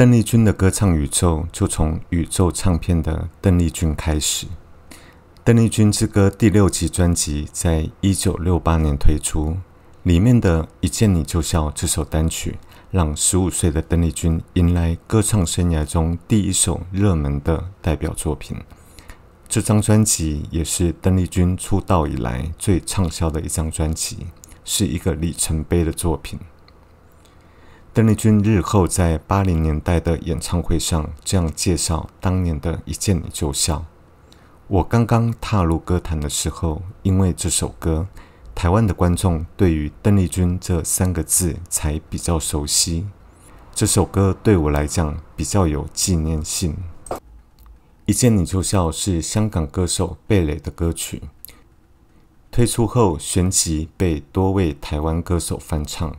邓丽君的歌唱宇宙就从宇宙唱片的邓丽君开始，《邓丽君之歌》第六集专辑在1968年推出，里面的一见你就笑这首单曲，让15岁的邓丽君迎来歌唱生涯中第一首热门的代表作品。这张专辑也是邓丽君出道以来最畅销的一张专辑，是一个里程碑的作品。邓丽君日后在八零年代的演唱会上这样介绍当年的《一见你就笑》：，我刚刚踏入歌坛的时候，因为这首歌，台湾的观众对于邓丽君这三个字才比较熟悉。这首歌对我来讲比较有纪念性。《一见你就笑》是香港歌手贝蕾的歌曲，推出后旋即被多位台湾歌手翻唱。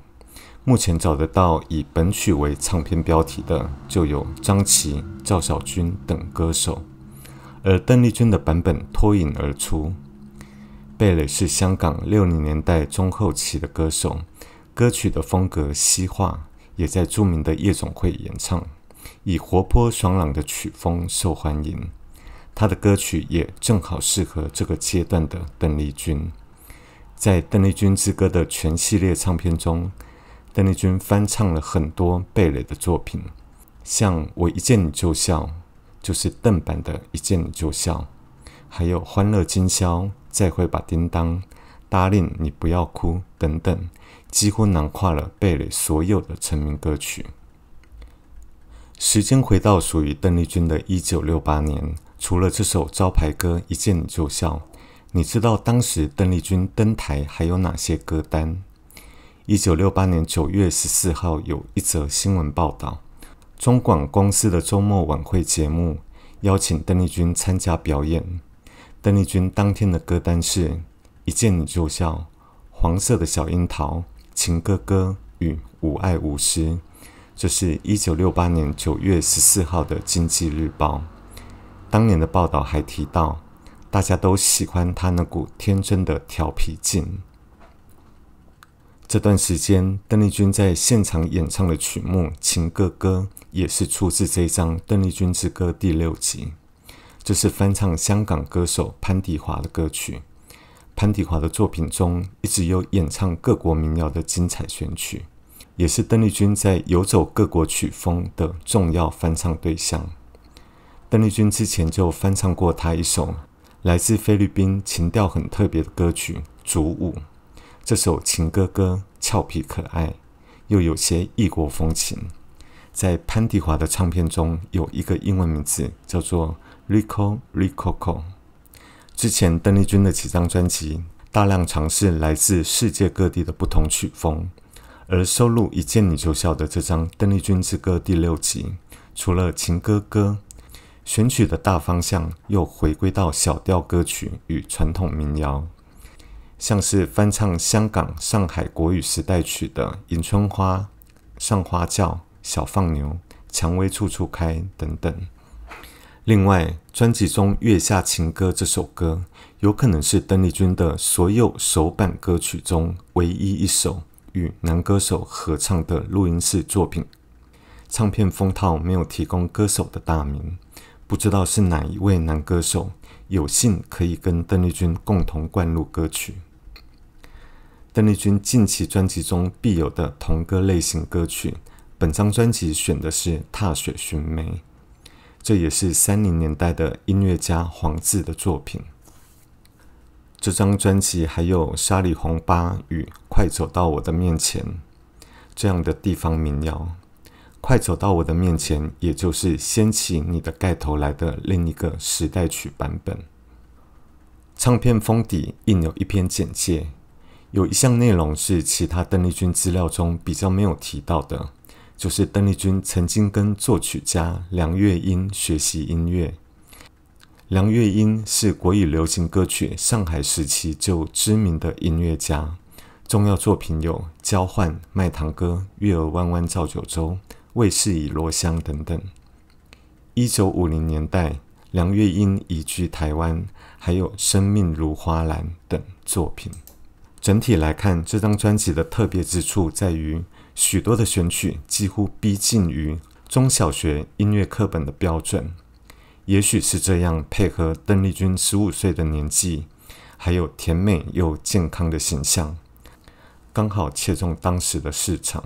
目前找得到以本曲为唱片标题的，就有张琪、赵小军等歌手，而邓丽君的版本脱颖而出。贝蕾是香港六零年代中后期的歌手，歌曲的风格西化，也在著名的夜总会演唱，以活泼爽朗的曲风受欢迎。他的歌曲也正好适合这个阶段的邓丽君。在邓丽君之歌的全系列唱片中。邓丽君翻唱了很多贝蕾的作品，像《我一见你就笑》就是邓版的《一见你就笑》，还有《欢乐今宵》、《再会吧，叮当》、《答应你不要哭》等等，几乎囊括了贝蕾所有的成名歌曲。时间回到属于邓丽君的1968年，除了这首招牌歌《一见你就笑》，你知道当时邓丽君登台还有哪些歌单？一九六八年九月十四号有一则新闻报道，中广公司的周末晚会节目邀请邓丽君参加表演。邓丽君当天的歌单是《一见你就笑》《黄色的小樱桃》《情哥哥》与《无爱无诗》。这是一九六八年九月十四号的《经济日报》。当年的报道还提到，大家都喜欢她那股天真的调皮劲。这段时间，邓丽君在现场演唱的曲目《情歌歌》也是出自这张《邓丽君之歌》第六集，就是翻唱香港歌手潘迪华的歌曲。潘迪华的作品中一直有演唱各国民谣的精彩选曲，也是邓丽君在游走各国曲风的重要翻唱对象。邓丽君之前就翻唱过她一首来自菲律宾、情调很特别的歌曲《主舞》。这首情歌歌俏皮可爱，又有些异国风情。在潘迪华的唱片中，有一个英文名字叫做《Rico Rico》。之前邓丽君的几张专辑大量尝试来自世界各地的不同曲风，而收录《一见你就笑》的这张《邓丽君之歌》第六集，除了情歌歌，选曲的大方向又回归到小调歌曲与传统民谣。像是翻唱香港、上海国语时代曲的《迎春花》《上花轿》《小放牛》《蔷薇处处开》等等。另外，专辑中《月下情歌》这首歌，有可能是邓丽君的所有首版歌曲中唯一一首与男歌手合唱的录音室作品。唱片封套没有提供歌手的大名，不知道是哪一位男歌手有幸可以跟邓丽君共同灌录歌曲。邓丽君近期专辑中必有的童歌类型歌曲，本张专辑选的是《踏雪寻梅》，这也是三零年代的音乐家黄志的作品。这张专辑还有《沙里红巴》与《快走到我的面前》这样的地方民谣，《快走到我的面前》也就是《掀起你的盖头来》的另一个时代曲版本。唱片封底印有一篇简介。有一项内容是其他邓丽君资料中比较没有提到的，就是邓丽君曾经跟作曲家梁月英学习音乐。梁月英是国语流行歌曲上海时期就知名的音乐家，重要作品有《交换》《麦糖歌》《月儿弯弯照九州》《卫士与罗香》等等。一九五零年代，梁月英移居台湾，还有《生命如花篮》等作品。整体来看，这张专辑的特别之处在于，许多的选曲几乎逼近于中小学音乐课本的标准。也许是这样，配合邓丽君十五岁的年纪，还有甜美又健康的形象，刚好切中当时的市场。